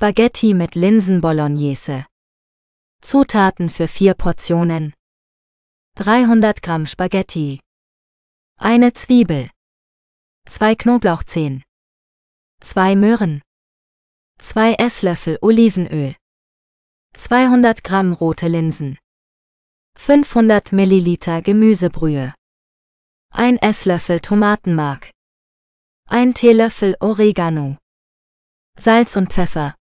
Spaghetti mit Linsenbolognese. Zutaten für vier Portionen. 300 Gramm Spaghetti. Eine Zwiebel. Zwei Knoblauchzehen. Zwei Möhren. Zwei Esslöffel Olivenöl. 200 Gramm rote Linsen. 500 Milliliter Gemüsebrühe. Ein Esslöffel Tomatenmark. Ein Teelöffel Oregano. Salz und Pfeffer.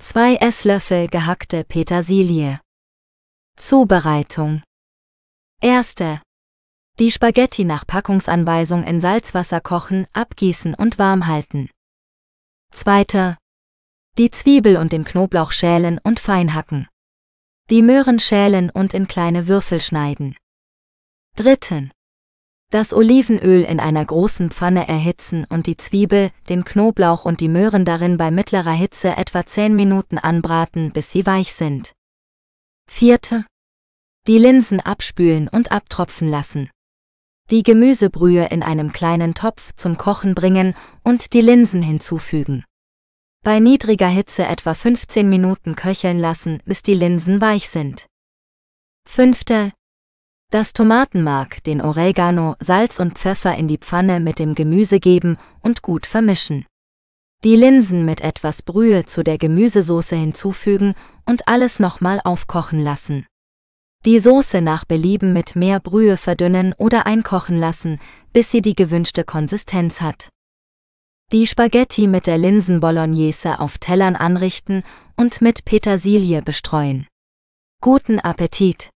2 Esslöffel gehackte Petersilie. Zubereitung. Erste. Die Spaghetti nach Packungsanweisung in Salzwasser kochen, abgießen und warm halten. Zweiter. Die Zwiebel und den Knoblauch schälen und fein hacken. Die Möhren schälen und in kleine Würfel schneiden. Dritten. Das Olivenöl in einer großen Pfanne erhitzen und die Zwiebel, den Knoblauch und die Möhren darin bei mittlerer Hitze etwa 10 Minuten anbraten, bis sie weich sind. 4. Die Linsen abspülen und abtropfen lassen. Die Gemüsebrühe in einem kleinen Topf zum Kochen bringen und die Linsen hinzufügen. Bei niedriger Hitze etwa 15 Minuten köcheln lassen, bis die Linsen weich sind. 5. Das Tomatenmark, den Oregano, Salz und Pfeffer in die Pfanne mit dem Gemüse geben und gut vermischen. Die Linsen mit etwas Brühe zu der Gemüsesoße hinzufügen und alles nochmal aufkochen lassen. Die Soße nach Belieben mit mehr Brühe verdünnen oder einkochen lassen, bis sie die gewünschte Konsistenz hat. Die Spaghetti mit der Linsenbolognese auf Tellern anrichten und mit Petersilie bestreuen. Guten Appetit!